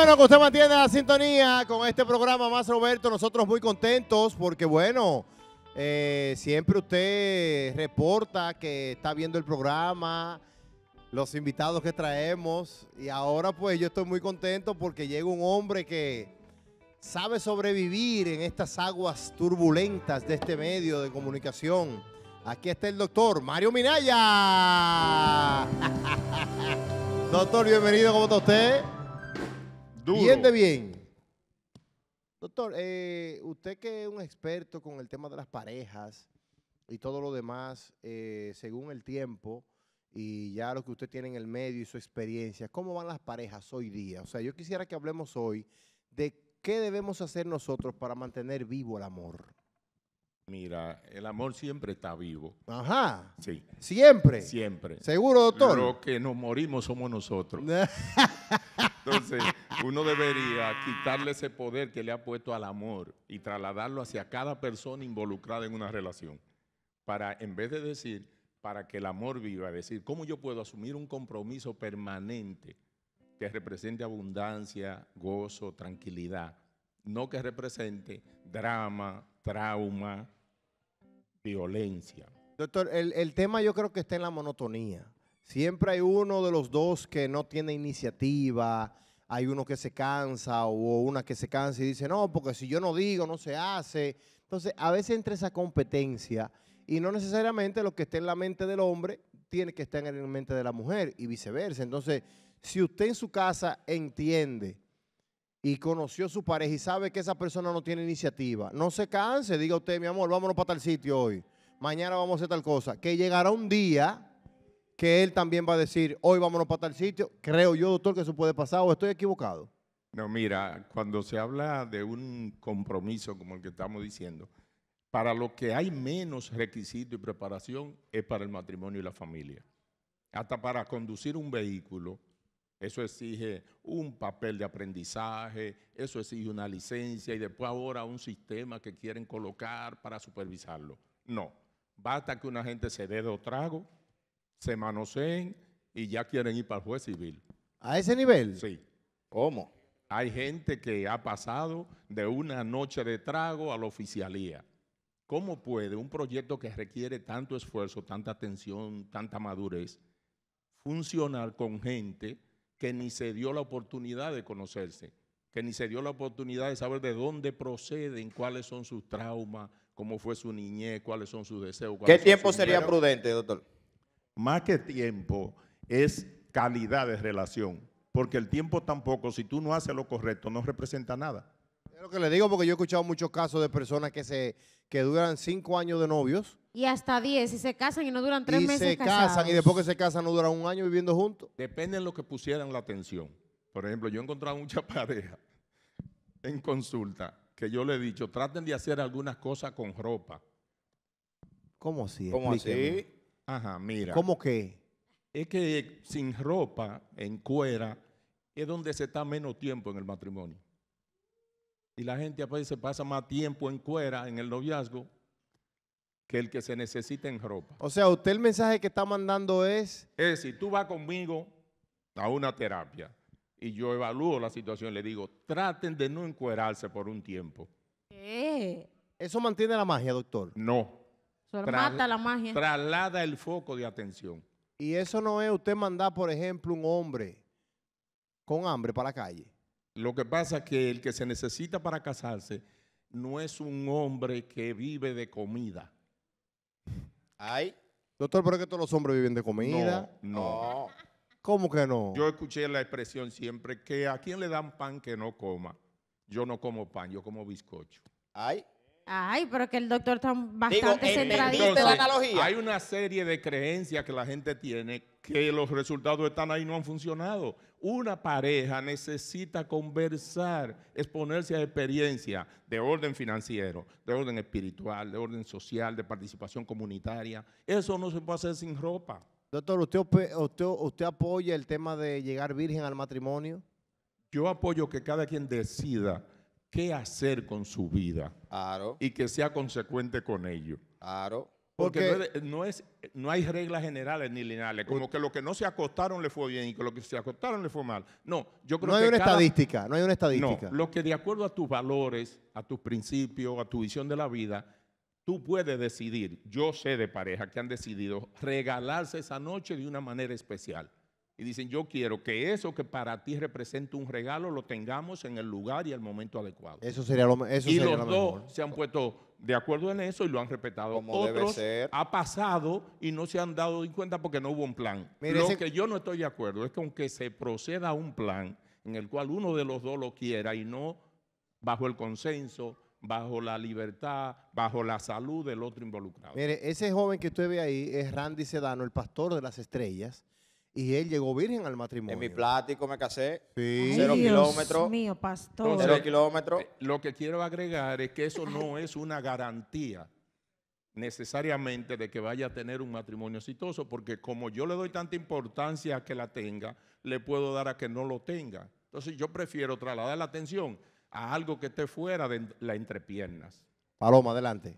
bueno que usted mantiene la sintonía con este programa más, Roberto. Nosotros muy contentos porque, bueno, eh, siempre usted reporta que está viendo el programa, los invitados que traemos. Y ahora, pues, yo estoy muy contento porque llega un hombre que sabe sobrevivir en estas aguas turbulentas de este medio de comunicación. Aquí está el doctor Mario Minaya. doctor, bienvenido, ¿cómo está usted? Bien bien. Doctor, eh, usted que es un experto con el tema de las parejas y todo lo demás, eh, según el tiempo y ya lo que usted tiene en el medio y su experiencia, ¿cómo van las parejas hoy día? O sea, yo quisiera que hablemos hoy de qué debemos hacer nosotros para mantener vivo el amor. Mira, el amor siempre está vivo. Ajá. Sí. Siempre. Siempre. Seguro, doctor. Pero que nos morimos somos nosotros. Entonces, uno debería quitarle ese poder que le ha puesto al amor y trasladarlo hacia cada persona involucrada en una relación. Para, en vez de decir, para que el amor viva, decir, ¿cómo yo puedo asumir un compromiso permanente que represente abundancia, gozo, tranquilidad? No que represente drama, trauma, violencia. Doctor, el, tema yo creo que está en la monotonía. Siempre hay uno de los dos que no tiene iniciativa, hay uno que se cansa o una que se cansa y dice, no, porque si yo no digo, no se hace. Entonces, a veces entra esa competencia y no necesariamente lo que está en la mente del hombre tiene que estar en la mente de la mujer y viceversa. Entonces, si usted en su casa entiende y conoció a su pareja y sabe que esa persona no tiene iniciativa, no se canse, diga usted, mi amor, vámonos para tal sitio hoy, mañana vamos a hacer tal cosa, que llegará un día que él también va a decir, hoy vámonos para tal sitio, creo yo, doctor, que eso puede pasar o estoy equivocado. No, mira, cuando se habla de un compromiso como el que estamos diciendo, para lo que hay menos requisito y preparación es para el matrimonio y la familia. Hasta para conducir un vehículo, eso exige un papel de aprendizaje, eso exige una licencia y después ahora un sistema que quieren colocar para supervisarlo. No, basta que una gente se dé dos trago, se manoseen y ya quieren ir para el juez civil. ¿A ese nivel? Sí. ¿Cómo? Hay gente que ha pasado de una noche de trago a la oficialía. ¿Cómo puede un proyecto que requiere tanto esfuerzo, tanta atención, tanta madurez, funcionar con gente que ni se dio la oportunidad de conocerse, que ni se dio la oportunidad de saber de dónde proceden, cuáles son sus traumas, cómo fue su niñez, cuáles son sus deseos. ¿Qué tiempo sería prudente, doctor? Más que tiempo, es calidad de relación, porque el tiempo tampoco, si tú no haces lo correcto, no representa nada. Es lo que le digo porque yo he escuchado muchos casos de personas que, se, que duran cinco años de novios y hasta 10, y se casan y no duran tres y meses. Se casan y después que se casan no duran un año viviendo juntos. Depende de lo que pusieran la atención. Por ejemplo, yo he encontrado muchas parejas en consulta que yo le he dicho, traten de hacer algunas cosas con ropa. ¿Cómo así? ¿Cómo así? Ajá, mira. ¿Cómo qué? Es que sin ropa, en cuera, es donde se está menos tiempo en el matrimonio. Y la gente a veces pasa más tiempo en cuera, en el noviazgo, que el que se necesita en ropa. O sea, usted el mensaje que está mandando es... Es si tú vas conmigo a una terapia y yo evalúo la situación, le digo, traten de no encuerarse por un tiempo. ¿Qué? ¿Eso mantiene la magia, doctor? No. Eso mata la magia. Traslada el foco de atención. Y eso no es usted mandar, por ejemplo, un hombre con hambre para la calle. Lo que pasa es que el que se necesita para casarse no es un hombre que vive de comida. Ay. Doctor, pero es que todos los hombres viven de comida. No, no. Oh. ¿Cómo que no? Yo escuché la expresión siempre que a quien le dan pan que no coma. Yo no como pan, yo como bizcocho. Ay. Ay, pero que el doctor está bastante centradito. en la analogía. Hay una serie de creencias que la gente tiene que los resultados están ahí y no han funcionado. Una pareja necesita conversar, exponerse a experiencia de orden financiero, de orden espiritual, de orden social, de participación comunitaria. Eso no se puede hacer sin ropa. Doctor, usted apoya el tema de llegar virgen al matrimonio? Yo apoyo que cada quien decida qué hacer con su vida y que sea consecuente con ello. Claro. Porque, no, es, no, hay reglas generales ni lineales. Como que lo que no se acostaron le fue bien y que lo que se acostaron le fue mal. No, yo creo no hay una estadística, no hay una estadística. No, lo que de acuerdo a tus valores, a tus principios, a tu visión de la vida, tú puedes decidir. Yo sé de pareja que han decidido regalarse esa noche de una manera especial. Y dicen, yo quiero que eso que para ti representa un regalo lo tengamos en el lugar y el momento adecuado. Eso sería lo, eso y los dos se han puesto de acuerdo en eso y lo han respetado. Como debe ser. ha pasado y no se han dado cuenta porque no hubo un plan. lo que yo no estoy de acuerdo es que aunque se proceda a un plan en el cual uno de los dos lo quiera y no bajo el consenso, bajo la libertad, bajo la salud del otro involucrado. Mire, ese joven que usted ve ahí es Randy Sedano, el pastor de las estrellas y él llegó virgen al matrimonio. En mi plático me casé. Sí. kilómetros. cero Dios mío, pastor. cero kilómetros. Eh, lo que quiero agregar es que eso no es una garantía necesariamente de que vaya a tener un matrimonio exitoso, porque como yo le doy tanta importancia a que la tenga, le puedo dar a que no lo tenga. Entonces yo prefiero trasladar la atención a algo que esté fuera de la entrepiernas. Paloma, adelante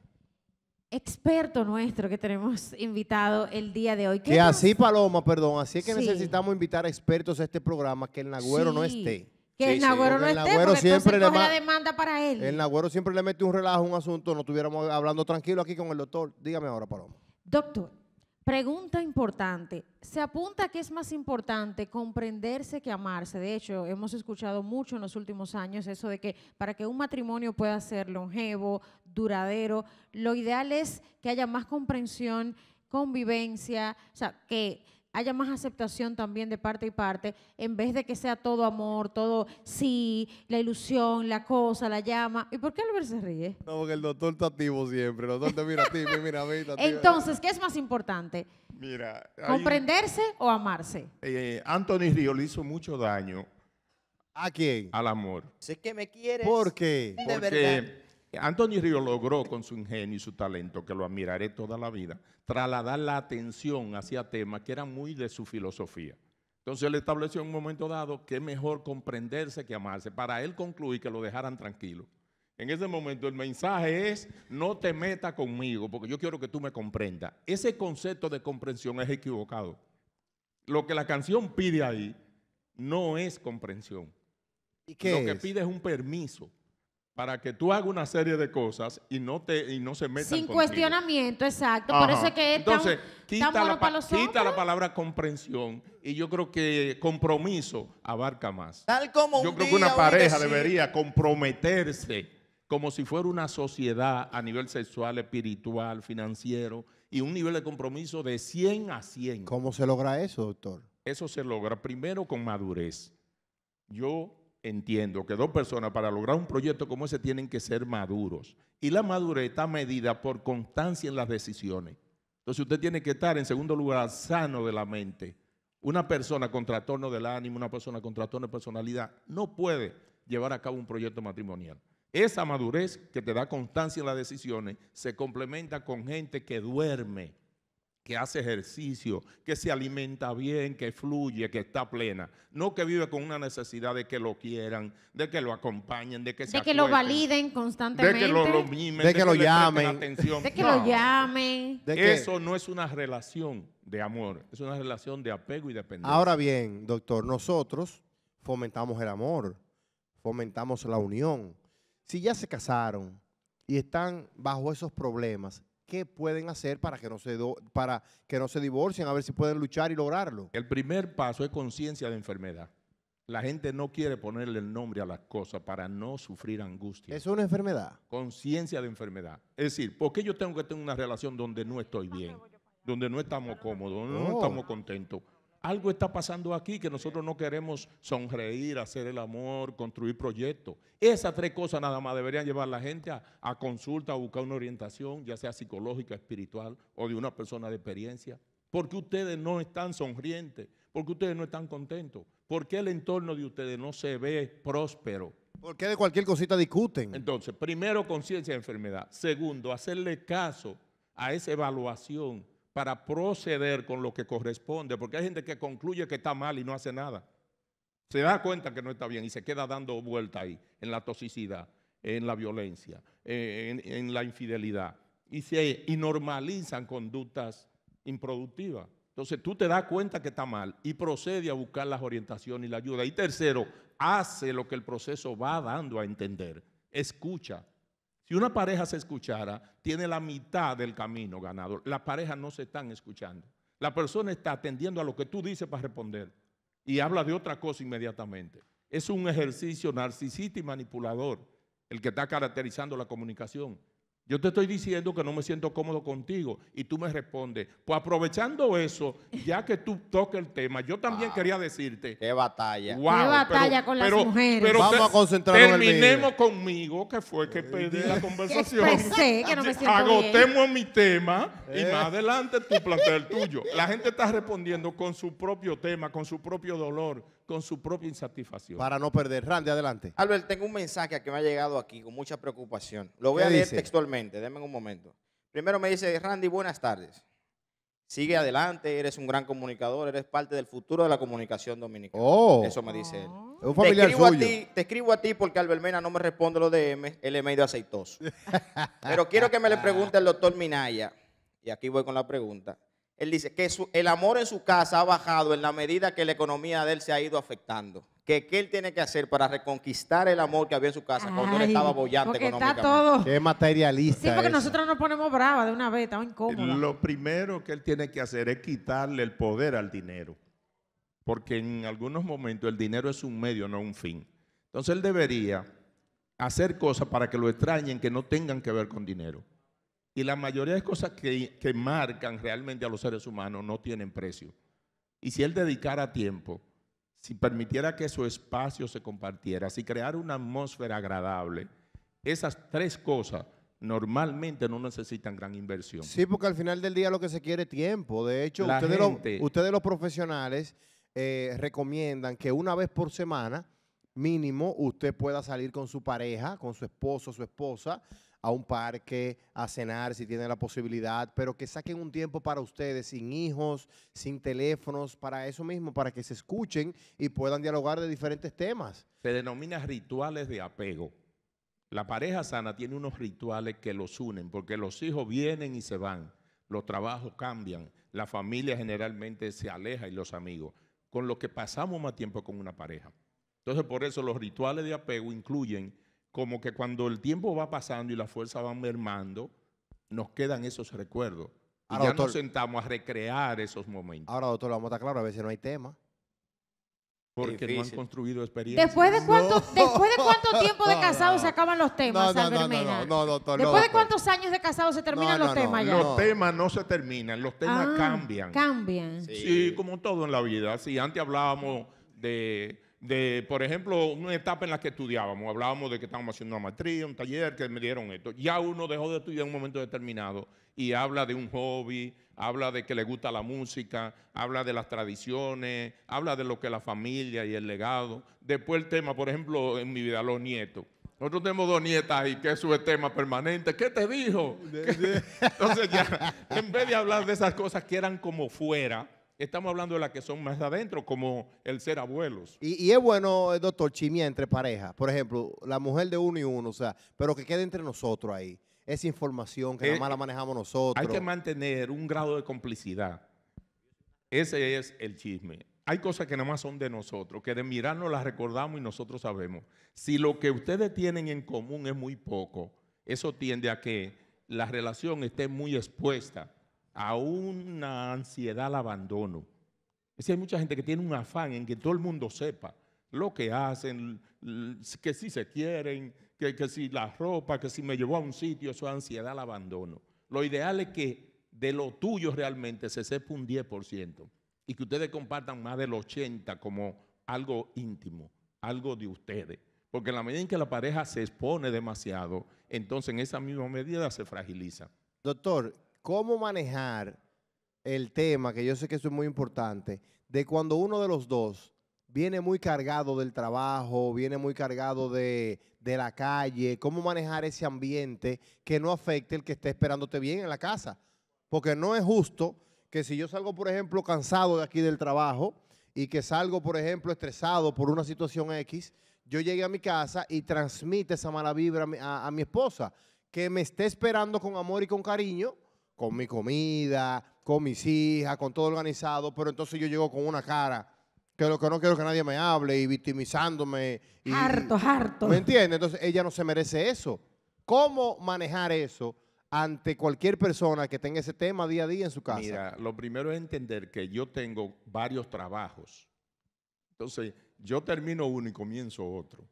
experto nuestro que tenemos invitado el día de hoy. Que así, Paloma, perdón, así es que necesitamos invitar a expertos a este programa, que el Nagüero no esté. Que el Nagüero no esté, siempre le la demanda para él. El Nagüero siempre le mete un relajo, un asunto, no estuviéramos hablando tranquilo aquí con el doctor. Dígame ahora, Paloma. Doctor, pregunta importante. Se apunta que es más importante comprenderse que amarse. De hecho, hemos escuchado mucho en los últimos años eso de que para que un matrimonio pueda ser longevo, duradero. Lo ideal es que haya más comprensión, convivencia, o sea, que haya más aceptación también de parte y parte, en vez de que sea todo amor, todo sí, la ilusión, la cosa, la llama. ¿Y por qué Albert se ríe? No, porque el doctor está activo siempre. El doctor te mira a ti, mira a Entonces, ¿qué es más importante? Mira. ¿Comprenderse o amarse? Eh, Anthony Río le hizo mucho daño. ¿A quién? Al amor. Sé que me quieres. ¿Por qué? De porque verdad. Antonio Río logró con su ingenio y su talento, que lo admiraré toda la vida, trasladar la atención hacia temas que eran muy de su filosofía. Entonces él estableció en un momento dado que es mejor comprenderse que amarse. Para él concluir que lo dejaran tranquilo. En ese momento el mensaje es, no te metas conmigo, porque yo quiero que tú me comprendas. Ese concepto de comprensión es equivocado. Lo que la canción pide ahí no es comprensión. ¿Y lo que pide es un permiso para que tú hagas una serie de cosas y no te y no se metan sin cuestionamiento exacto que es entonces tan, quita, la, para quita la palabra comprensión y yo creo que compromiso abarca más tal como yo creo que una pareja debería comprometerse como si fuera una sociedad a nivel sexual espiritual financiero y un nivel de compromiso de 100 a 100 cómo se logra eso doctor eso se logra primero con madurez yo entiendo que dos personas para lograr un proyecto como ese tienen que ser maduros. Y la madurez está medida por constancia en las decisiones. Entonces usted tiene que estar, en segundo lugar, sano de la mente. Una persona con trastorno del ánimo, una persona con trastorno de personalidad, no puede llevar a cabo un proyecto matrimonial. Esa madurez que te da constancia en las decisiones se complementa con gente que duerme que hace ejercicio, que se alimenta bien, que fluye, que está plena. No que vive con una necesidad de que lo quieran, de que lo acompañen, de que se De que lo validen constantemente. De que lo, mimen, de, que, lo llamen. De que lo llamen. Eso no es una relación de amor, es una relación de apego y dependencia. Ahora bien, doctor, nosotros fomentamos el amor, fomentamos la unión. Si ya se casaron y están bajo esos problemas, ¿Qué pueden hacer para que, no se para que no se divorcien? A ver si pueden luchar y lograrlo. El primer paso es conciencia de enfermedad. La gente no quiere ponerle el nombre a las cosas para no sufrir angustia. ¿Es una enfermedad? Conciencia de enfermedad. Es decir, ¿por qué yo tengo que tener una relación donde no estoy bien? Donde no estamos cómodos, donde no oh. estamos contentos algo está pasando aquí que nosotros no queremos sonreír, hacer el amor, construir proyectos. Esas tres cosas nada más deberían llevar a la gente a, consulta, a buscar una orientación, ya sea psicológica, espiritual o de una persona de experiencia. Porque ustedes no están sonrientes, porque ustedes no están contentos, porque el entorno de ustedes no se ve próspero. Porque de cualquier cosita discuten. Entonces, primero, conciencia de enfermedad. Segundo, hacerle caso a esa evaluación para proceder con lo que corresponde, porque hay gente que concluye que está mal y no hace nada. Se da cuenta que no está bien y se queda dando vuelta ahí, en la toxicidad, en la violencia, en, la infidelidad. Y, se, y normalizan conductas improductivas. Entonces tú te das cuenta que está mal y procede a buscar las orientaciones y la ayuda. Y tercero, hace lo que el proceso va dando a entender. Escucha, y una pareja se escuchara, tiene la mitad del camino ganado, Las parejas no se están escuchando. La persona está atendiendo a lo que tú dices para responder y habla de otra cosa inmediatamente. Es un ejercicio narcisista y manipulador el que está caracterizando la comunicación. Yo te estoy diciendo que no me siento cómodo contigo y tú me respondes. Pues aprovechando eso, ya que tú toques el tema, yo también quería decirte. ¡Qué batalla! ¡Qué batalla con las mujeres! Pero Vamos a concentrarnos Terminemos conmigo, que fue que perdí la conversación. Agotemos mi tema y eh. más adelante tú planteas el tuyo. La gente está respondiendo con su propio tema, con su propio dolor, con su propia insatisfacción. Para no perder. Randy, adelante. Albert, tengo un mensaje que me ha llegado aquí con mucha preocupación. Lo voy a leer textualmente, denme un momento. Primero me dice, Randy, buenas tardes. Sigue adelante, eres un gran comunicador, eres parte del futuro de la comunicación dominicana. Oh. Eso me dice él. Ah. te escribo, A ti, te escribo a ti porque Albert Mena no me responde los DM, él es medio aceitoso. Pero quiero que me le pregunte al doctor Minaya, y aquí voy con la pregunta él dice que el amor en su casa ha bajado en la medida que la economía de él se ha ido afectando. qué él tiene que hacer para reconquistar el amor que había en su casa cuando él estaba bollante económicamente. Está todo. Qué materialista. Sí, porque nosotros nos ponemos bravas de una vez, estamos incómodos. Lo primero que él tiene que hacer es quitarle el poder al dinero. Porque en algunos momentos el dinero es un medio, no un fin. Entonces él debería hacer cosas para que lo extrañen que no tengan que ver con dinero. Y la mayoría de cosas que, marcan realmente a los seres humanos no tienen precio. Y si él dedicara tiempo, si permitiera que su espacio se compartiera, si creara una atmósfera agradable, esas tres cosas normalmente no necesitan gran inversión. Sí, porque al final del día lo que se quiere es tiempo. De hecho, ustedes, los, profesionales eh, recomiendan que una vez por semana, mínimo, usted pueda salir con su pareja, con su esposo, su esposa, a un parque, a cenar si tienen la posibilidad, pero que saquen un tiempo para ustedes, sin hijos, sin teléfonos, para eso mismo, para que se escuchen y puedan dialogar de diferentes temas. Se denomina rituales de apego. La pareja sana tiene unos rituales que los unen, porque los hijos vienen y se van, los trabajos cambian, la familia generalmente se aleja y los amigos, con lo que pasamos más tiempo con una pareja. Entonces, por eso los rituales de apego incluyen como que cuando el tiempo va pasando y la fuerza va mermando, nos quedan esos recuerdos. Y ya nos sentamos a recrear esos momentos. Ahora, doctor, vamos a estar claro, a veces no hay tema. Porque no han construido experiencia. ¿Después de cuánto, tiempo de casado se acaban los temas, no, no, no, no, doctor, ¿Después de cuántos años de casado se terminan los temas ya? Los temas no se terminan, los temas ah, cambian. Cambian. Sí. como todo en la vida. Si antes hablábamos de de, por ejemplo, una etapa en la que estudiábamos, hablábamos de que estábamos haciendo una maestría, un taller, que me dieron esto. Ya uno dejó de estudiar en un momento determinado y habla de un hobby, habla de que le gusta la música, habla de las tradiciones, habla de lo que es la familia y el legado. Después el tema, por ejemplo, en mi vida, los nietos. Nosotros tenemos dos nietas y que eso es tema permanente. ¿Qué te dijo? Entonces ya, en vez de hablar de esas cosas que eran como fuera, Estamos hablando de las que son más adentro, como el ser abuelos. Y, es bueno, eh, doctor, chimia entre parejas. Por ejemplo, la mujer de uno y uno, o sea, pero que quede entre nosotros ahí. Esa información que nada eh, más la eh, manejamos nosotros. Hay que mantener un grado de complicidad. Ese es el chisme. Hay cosas que nada más son de nosotros, que de mirarnos las recordamos y nosotros sabemos. Si lo que ustedes tienen en común es muy poco, eso tiende a que la relación esté muy expuesta a una ansiedad al abandono. Es hay mucha gente que tiene un afán en que todo el mundo sepa lo que hacen, que si se quieren, que, que si la ropa, que si me llevó a un sitio, eso es ansiedad al abandono. Lo ideal es que de lo tuyo realmente se sepa un 10% y que ustedes compartan más del 80% como algo íntimo, algo de ustedes. Porque en la medida en que la pareja se expone demasiado, entonces en esa misma medida se fragiliza. Doctor, cómo manejar el tema, que yo sé que eso es muy importante, de cuando uno de los dos viene muy cargado del trabajo, viene muy cargado de, la calle, cómo manejar ese ambiente que no afecte el que esté esperándote bien en la casa. Porque no es justo que si yo salgo, por ejemplo, cansado de aquí del trabajo y que salgo, por ejemplo, estresado por una situación X, yo llegue a mi casa y transmite esa mala vibra a mi esposa, que me esté esperando con amor y con cariño, con mi comida, con mis hijas, con todo organizado, pero entonces yo llego con una cara que lo que no quiero que nadie me hable y victimizándome. harto, harto. ¿Me entiendes? Entonces ella no se merece eso. ¿Cómo manejar eso ante cualquier persona que tenga ese tema día a día en su casa? Mira, lo primero es entender que yo tengo varios trabajos. Entonces, yo termino uno y comienzo otro.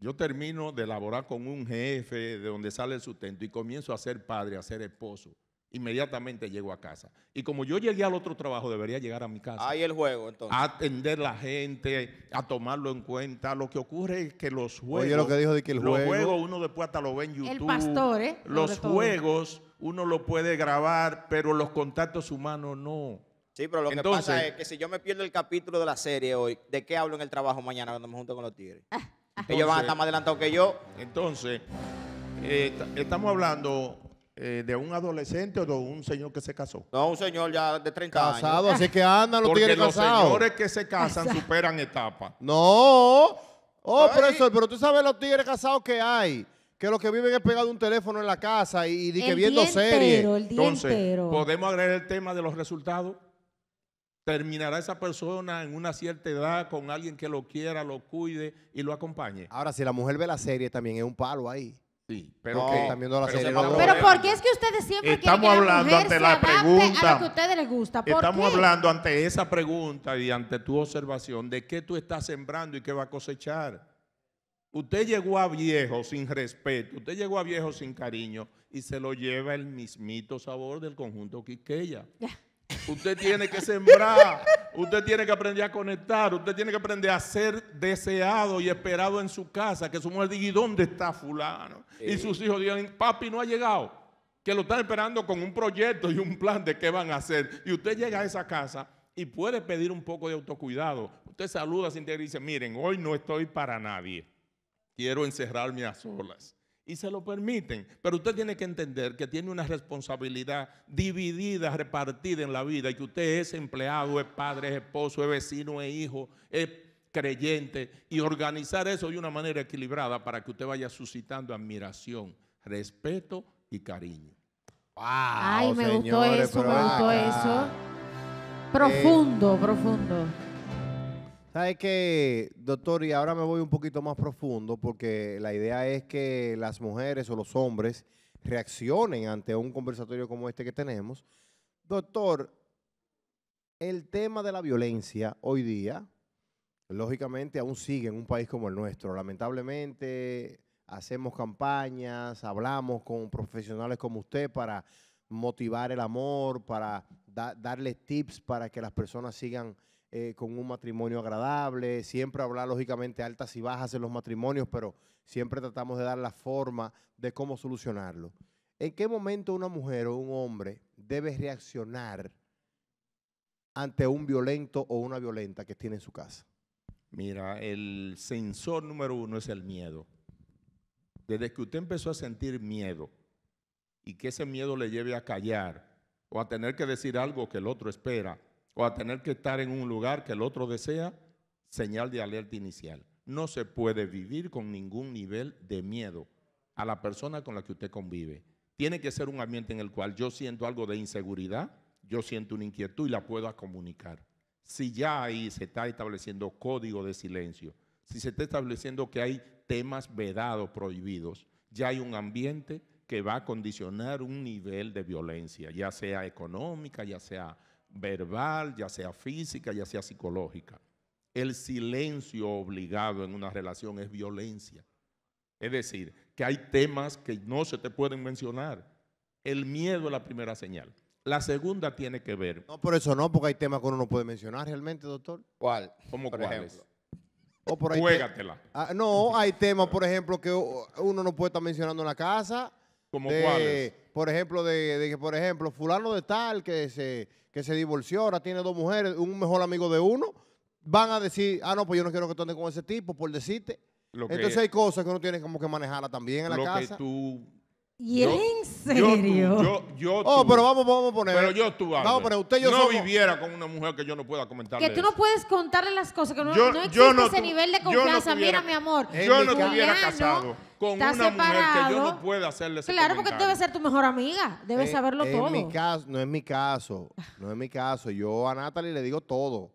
Yo termino de laborar con un jefe de donde sale el sustento y comienzo a ser padre, a ser esposo. Inmediatamente llego a casa. Y como yo llegué al otro trabajo, debería llegar a mi casa. Ahí el juego, entonces. A atender la gente, a tomarlo en cuenta. Lo que ocurre es que los juegos. Oye, lo que dijo de que el los juegos uno después hasta lo ve en YouTube. El pastor, ¿eh? Los juegos uno lo puede grabar, pero los contactos humanos no. Sí, pero lo que pasa es que si yo me pierdo el capítulo de la serie hoy, ¿de qué hablo en el trabajo mañana cuando me junto con los tigres? Ah, ah. Ellos van a estar más adelantados que yo. Entonces, eh, estamos hablando eh, de un adolescente o de un señor que se casó. No, un señor ya de 30 años. Casado, así que andan los tigres Porque los señores que se casan superan etapas. No. Oh, eso pero tú sabes los tigres casados que hay que los que viven es pegado un teléfono en la casa y, que viendo series. Entonces, podemos agregar el tema de los resultados. Terminará esa persona en una cierta edad con alguien que lo quiera, lo cuide y lo acompañe. Ahora, si la mujer ve la serie, también es un palo ahí. Sí, pero que no la pero, pero porque es que ustedes siempre estamos quieren que hablando la ante la pregunta ustedes les gusta. estamos hablando ante esa pregunta y ante tu observación de qué tú estás sembrando y qué va a cosechar. Usted llegó a viejo sin respeto, usted llegó a viejo sin cariño y se lo lleva el mismito sabor del conjunto Quiqueya. Ya. Usted tiene que sembrar, usted tiene que aprender a conectar, usted tiene que aprender a ser deseado y esperado en su casa, que su mujer diga, ¿y dónde está fulano? Y sus hijos digan, papi no ha llegado, que lo están esperando con un proyecto y un plan de qué van a hacer. Y usted llega a esa casa y puede pedir un poco de autocuidado. Usted saluda sin y dice, miren, hoy no estoy para nadie, quiero encerrarme a solas y se lo permiten. Pero usted tiene que entender que tiene una responsabilidad dividida, repartida en la vida, y que usted es empleado, es padre, es esposo, es vecino, es hijo, es creyente, y organizar eso de una manera equilibrada para que usted vaya suscitando admiración, respeto y cariño. Ay, me gustó eso, me gustó eso. Profundo, eh, profundo. ¿Sabes que doctor? Y ahora me voy un poquito más profundo porque la idea es que las mujeres o los hombres reaccionen ante un conversatorio como este que tenemos. Doctor, el tema de la violencia hoy día, lógicamente, aún sigue en un país como el nuestro. Lamentablemente, hacemos campañas, hablamos con profesionales como usted para motivar el amor, para darle tips para que las personas sigan eh, con un matrimonio agradable, siempre hablar lógicamente altas y bajas en los matrimonios, pero siempre tratamos de dar la forma de cómo solucionarlo. ¿En qué momento una mujer o un hombre debe reaccionar ante un violento o una violenta que tiene en su casa? Mira, el sensor número uno es el miedo. Desde que usted empezó a sentir miedo y que ese miedo le lleve a callar o a tener que decir algo que el otro espera, o a tener que estar en un lugar que el otro desea, señal de alerta inicial. No se puede vivir con ningún nivel de miedo a la persona con la que usted convive. Tiene que ser un ambiente en el cual yo siento algo de inseguridad, yo siento una inquietud y la puedo comunicar. Si ya ahí se está estableciendo código de silencio, si se está estableciendo que hay temas vedados, prohibidos, ya hay un ambiente que va a condicionar un nivel de violencia, ya sea económica, ya sea verbal, ya sea física, ya sea psicológica. El silencio obligado en una relación es violencia. Es decir, que hay temas que no se te pueden mencionar. El miedo es la primera señal. La segunda tiene que ver. No, por eso no, porque hay temas que uno no puede mencionar realmente, doctor. ¿Cuál? ¿Cómo cuáles? Juégatela. Ah, no, hay temas, por ejemplo, que uno no puede estar mencionando en la casa. ¿Cómo eh, cuáles? por ejemplo, de, que, por ejemplo, fulano de tal que se, que se divorció, ahora tiene dos mujeres, un mejor amigo de uno, van a decir, ah, no, pues yo no quiero que tú andes con ese tipo, por decirte. Entonces hay cosas que uno tiene como que manejarla también en la lo tú ¿Y en serio? Yo, yo, oh, pero vamos, vamos a poner. Pero yo tú, vamos. vamos a poner, usted yo no viviera con una mujer que yo no pueda comentarle. Que tú no puedes contarle las cosas, que no, yo, no existe ese nivel de confianza. Mira, mi amor. Yo no hubiera casado con una mujer que yo no pueda hacerle ese Claro, porque tú debes ser tu mejor amiga. Debe eh, saberlo todo. En mi caso, no es mi caso. No es mi caso. Yo a Natalie le digo todo.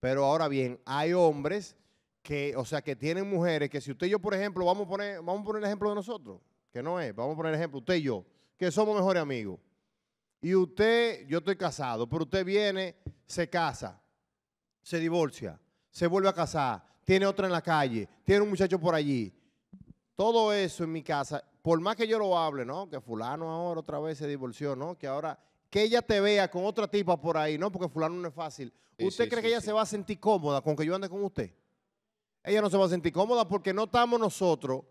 Pero ahora bien, hay hombres que, o sea, que tienen mujeres que si usted y yo, por ejemplo, vamos a poner, vamos a poner el ejemplo de nosotros que no es, vamos a poner ejemplo, usted y yo, que somos mejores amigos. Y usted, yo estoy casado, pero usted viene, se casa, se divorcia, se vuelve a casar, tiene otra en la calle, tiene un muchacho por allí. Todo eso en mi casa, por más que yo lo hable, ¿no? Que fulano ahora otra vez se divorció, ¿no? Que ahora, que ella te vea con otra tipa por ahí, ¿no? Porque fulano no es fácil. ¿Usted cree que ella se va a sentir cómoda con que yo ande con usted? Ella no se va a sentir cómoda porque no estamos nosotros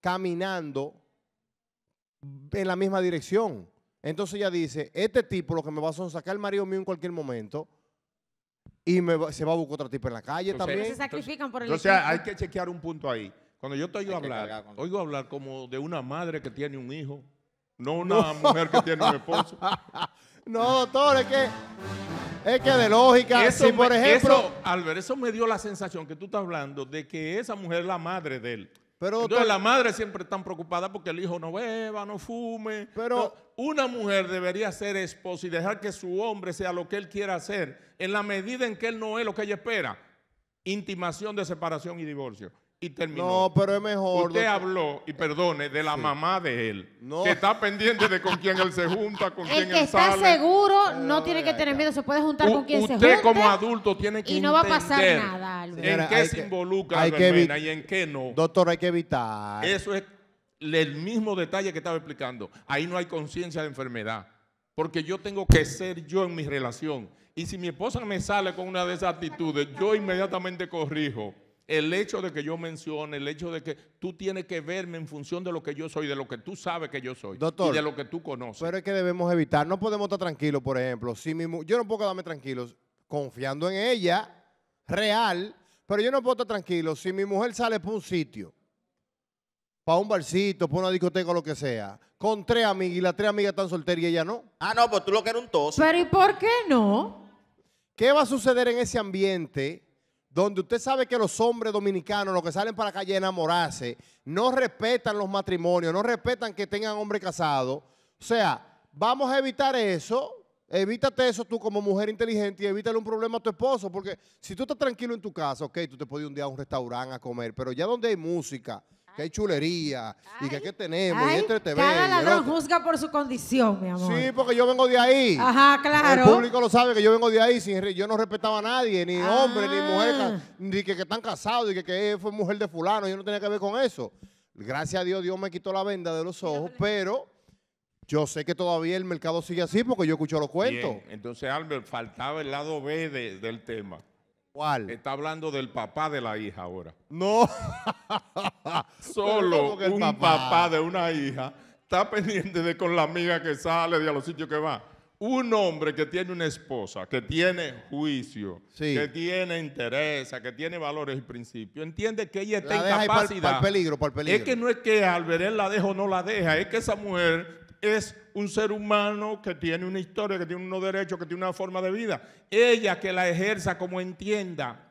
caminando en la misma dirección. Entonces ella dice, este tipo lo que me va a son sacar el marido mío en cualquier momento y se va a buscar otro tipo en la calle también. Se sacrifican hay que chequear un punto ahí. Cuando yo te oigo hablar, oigo hablar como de una madre que tiene un hijo, no una mujer que tiene un esposo. no, doctor, es que es que de lógica, por ejemplo. eso me dio la sensación que tú estás hablando de que esa mujer es la madre de él. Entonces, la madre siempre está preocupada porque el hijo no beba, no fume. Pero una mujer debería ser esposa y dejar que su hombre sea lo que él quiera hacer en la medida en que él no es lo que ella espera. Intimación de separación y divorcio y terminó. No, pero es mejor. Usted habló, y perdone, de la mamá de él. Que está pendiente de con quién él se junta, con quién él sale. El que está seguro no, tiene que tener miedo, se puede juntar con quien se junta. Usted como adulto tiene que Y no va a pasar nada, ¿En qué se involucra hay y en qué no? Doctor, hay que evitar. Eso es el mismo detalle que estaba explicando. Ahí no hay conciencia de enfermedad. Porque yo tengo que ser yo en mi relación. Y si mi esposa me sale con una de esas actitudes, yo inmediatamente corrijo. El hecho de que yo mencione, el hecho de que tú tienes que verme en función de lo que yo soy, de lo que tú sabes que yo soy Doctor, y de lo que tú conoces. Pero es que debemos evitar, no podemos estar tranquilos, por ejemplo. Si mi yo no puedo quedarme tranquilos confiando en ella, real, pero yo no puedo estar tranquilo si mi mujer sale por un sitio, para un barcito, para una discoteca o lo que sea, con tres amigas y las tres amigas están solteras y ella no. Ah, no, pues tú lo que eres un toso. Pero ¿y por qué no? ¿Qué va a suceder en ese ambiente donde usted sabe que los hombres dominicanos, los que salen para la calle a enamorarse, no respetan los matrimonios, no respetan que tengan hombre casado. O sea, vamos a evitar eso. Evítate eso tú como mujer inteligente y evítale un problema a tu esposo, porque si tú estás tranquilo en tu casa, ok, tú te puedes ir un día a un restaurante a comer, pero ya donde hay música, que hay chulería y que qué tenemos y entre te Cada ladrón juzga por su condición, mi amor. Sí, porque yo vengo de ahí. Ajá, claro. El público lo sabe que yo vengo de ahí. yo no respetaba a nadie, ni ah. hombre, ni mujer, ni que, que están casados, y que, fue mujer de fulano. Yo no tenía que ver con eso. Gracias a Dios, Dios me quitó la venda de los ojos, pero yo sé que todavía el mercado sigue así porque yo escucho los cuentos. Entonces, Albert, faltaba el lado B del tema. ¿Cuál? Está hablando del papá de la hija ahora. No. Solo un papá? de una hija está pendiente de con la amiga que sale, de a los sitios que va. Un hombre que tiene una esposa, que tiene juicio, que tiene interés, que tiene valores y principios, entiende que ella está capacidad. peligro, peligro. Es que no es que al él la deja o no la deja, es que esa mujer es un ser humano que tiene una historia, que tiene unos derechos, que tiene una forma de vida. Ella que la ejerza como entienda.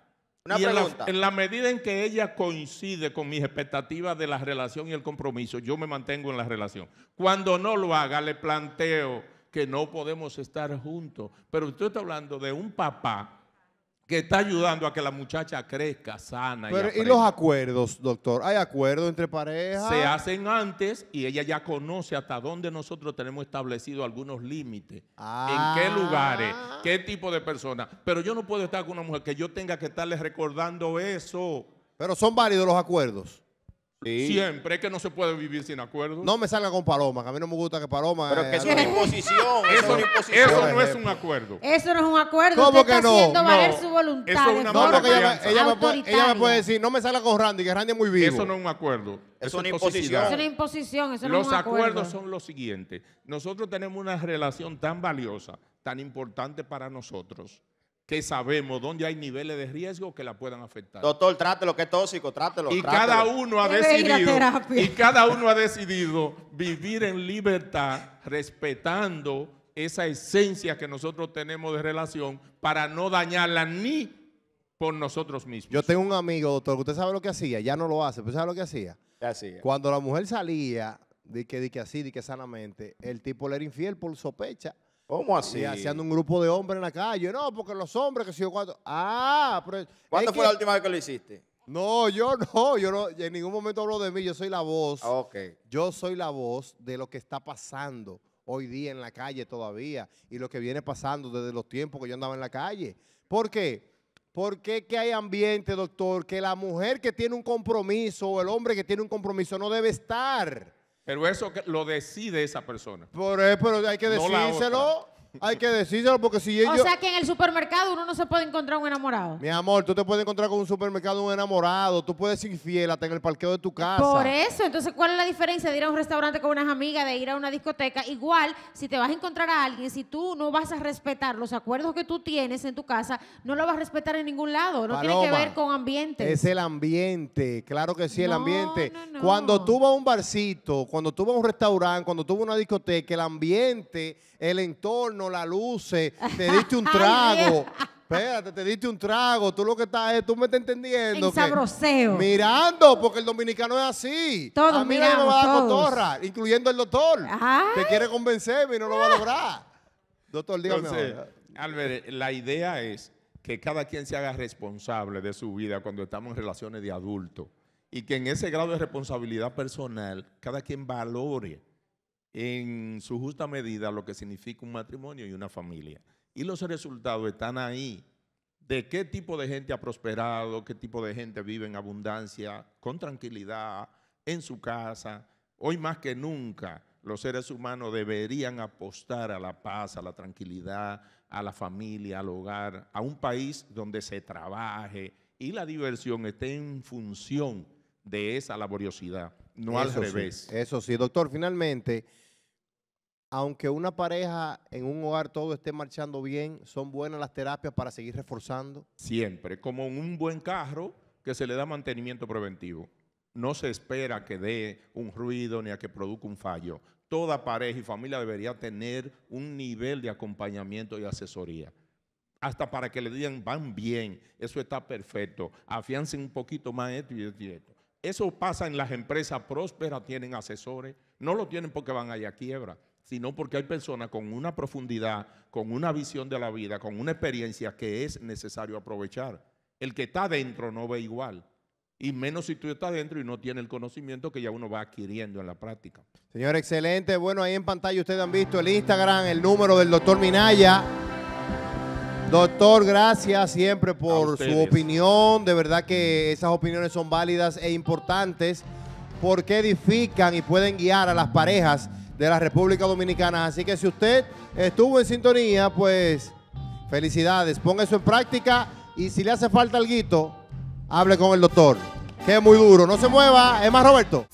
Una En, la, en la, medida en que ella coincide con mis expectativas de la relación y el compromiso, yo me mantengo en la relación. Cuando no lo haga, le planteo que no podemos estar juntos. Pero usted está hablando de un papá que está ayudando a que la muchacha crezca sana. Pero, y, los acuerdos, doctor? ¿Hay acuerdos entre parejas? Se hacen antes y ella ya conoce hasta dónde nosotros tenemos establecido algunos límites. En qué ah. lugares, qué tipo de personas. Pero yo no puedo estar con una mujer que yo tenga que estarle recordando eso. Pero son válidos los acuerdos. Siempre, es que no se puede vivir sin acuerdo. No me salga con Paloma, que a mí no me gusta que Paloma. Pero que es una imposición. eso, no es un acuerdo. Eso no es un acuerdo. ¿Cómo que está no? haciendo valer su voluntad. Eso es una no, porque ella, me puede, decir, no me salga con Randy, que Randy es muy vivo. Eso no es un acuerdo. Eso es una imposición. Eso es una imposición. Eso no los es un acuerdo. acuerdos son los siguientes. Nosotros tenemos una relación tan valiosa, tan importante para nosotros, que sabemos dónde hay niveles de riesgo que la puedan afectar. Doctor, trátelo que es tóxico, trátelo. Y cada uno ha decidido y cada uno ha decidido vivir en libertad respetando esa esencia que nosotros tenemos de relación para no dañarla ni por nosotros mismos. Yo tengo un amigo, doctor, que usted sabe lo que hacía, ya no lo hace, pero sabe lo que hacía. Cuando la mujer salía, di que, di que así, di que sanamente, el tipo le era infiel por sospecha. ¿Cómo así? haciendo un grupo de hombres en la calle. No, porque los hombres que si yo cuando. Ah, pero. ¿Cuándo fue la última vez que lo hiciste? No, yo no, yo no, en ningún momento hablo de mí, yo soy la voz. Ah, yo soy la voz de lo que está pasando hoy día en la calle todavía y lo que viene pasando desde los tiempos que yo andaba en la calle. ¿Por qué? Porque que hay ambiente, doctor, que la mujer que tiene un compromiso o el hombre que tiene un compromiso no debe estar. Pero eso lo decide esa persona. Por eso, pero hay que decírselo. Hay que decírselo porque si ellos... O sea que en el supermercado uno no se puede encontrar un enamorado. Mi amor, tú te puedes encontrar con un supermercado un enamorado. Tú puedes ser infiel hasta en el parqueo de tu casa. Por eso. Entonces, ¿cuál es la diferencia de ir a un restaurante con unas amigas, de ir a una discoteca? Igual, si te vas a encontrar a alguien, si tú no vas a respetar los acuerdos que tú tienes en tu casa, no lo vas a respetar en ningún lado. No tiene que ver con ambiente. Es el ambiente. Claro que sí, el ambiente. Cuando tú vas a un barcito, cuando tú vas a un restaurante, cuando tú vas a una discoteca, el ambiente el entorno, la luces, te diste un trago. Espérate, te diste un trago, tú lo que estás es, tú me estás entendiendo. sabroseo. Mirando, porque el dominicano es así. Todos a mí me va a dar cotorra, incluyendo el doctor. Te quiere convencer y no lo va a lograr. Doctor, dígame. Entonces, Albert, la idea es que cada quien se haga responsable de su vida cuando estamos en relaciones de adultos y que en ese grado de responsabilidad personal cada quien valore en su justa medida lo que significa un matrimonio y una familia. Y los resultados están ahí. De qué tipo de gente ha prosperado, qué tipo de gente vive en abundancia, con tranquilidad, en su casa. Hoy más que nunca los seres humanos deberían apostar a la paz, a la tranquilidad, a la familia, al hogar, a un país donde se trabaje y la diversión esté en función de esa laboriosidad. No al revés. eso sí, doctor, finalmente, aunque una pareja en un hogar todo esté marchando bien, ¿son buenas las terapias para seguir reforzando? Siempre, como un buen carro que se le da mantenimiento preventivo. No se espera que dé un ruido ni a que produzca un fallo. Toda pareja y familia debería tener un nivel de acompañamiento y asesoría hasta para que le digan, van bien, eso está perfecto, afiancen un poquito más esto y esto y esto. Eso pasa en las empresas prósperas, tienen asesores, no lo tienen porque van allá a quiebra, sino porque hay personas con una profundidad, con una visión de la vida, con una experiencia que es necesario aprovechar. El que está dentro no ve igual. Y menos si tú estás dentro y no tienes el conocimiento que ya uno va adquiriendo en la práctica. Señor, excelente. Bueno, ahí en pantalla ustedes han visto el Instagram, el número del doctor Minaya. Doctor, gracias siempre por su opinión. De verdad que esas opiniones son válidas e importantes porque edifican y pueden guiar a las parejas de la República Dominicana. Así que si usted estuvo en sintonía, pues felicidades. Ponga eso en práctica y si le hace falta algo, hable con el doctor. Que es muy duro. No se mueva. Es más Roberto.